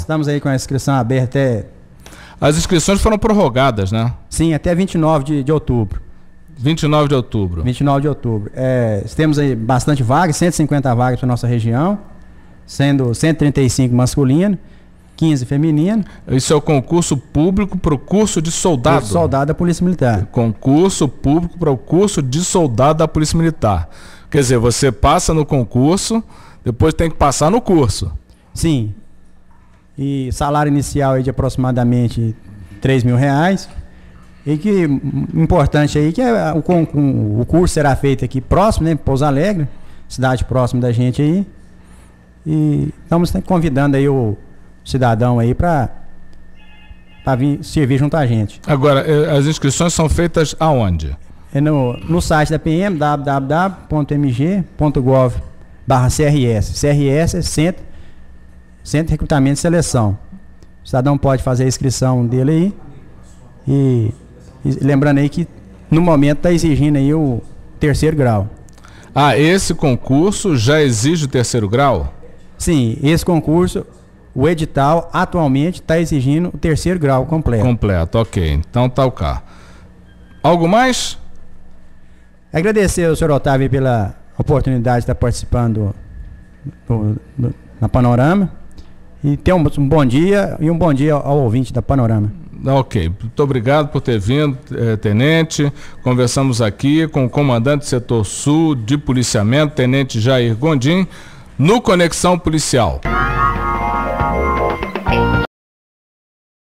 Estamos aí com a inscrição aberta até. As inscrições foram prorrogadas, né? Sim, até 29 de, de outubro. 29 de outubro. 29 de outubro. É, temos aí bastante vagas, 150 vagas para nossa região, sendo 135 masculino, 15 feminino. Isso é o concurso público para o curso de soldado. Soldado da Polícia Militar. Concurso público para o curso de soldado da Polícia Militar. Quer dizer, você passa no concurso, depois tem que passar no curso. Sim, e salário inicial aí de aproximadamente 3 mil reais. E que importante aí que é, o, o curso será feito aqui próximo, né? Pouso Alegre, cidade próxima da gente aí. E estamos convidando aí o cidadão aí para para vir servir junto a gente. Agora, eh, as inscrições são feitas aonde? É no, no site da PM, www.mg.gov CRS. CRS é Centro Centro de Recrutamento e Seleção. O cidadão pode fazer a inscrição dele aí. E, e lembrando aí que no momento está exigindo aí o terceiro grau. Ah, esse concurso já exige o terceiro grau? Sim, esse concurso, o edital atualmente está exigindo o terceiro grau completo. Completo, ok. Então tá o cá. Algo mais? Agradecer ao senhor Otávio pela oportunidade de estar participando do, do, do, na Panorama. E tenha um, um bom dia e um bom dia ao ouvinte da Panorama. Tá ok, muito obrigado por ter vindo, eh, Tenente. Conversamos aqui com o comandante do setor sul de policiamento, Tenente Jair Gondim, no Conexão Policial.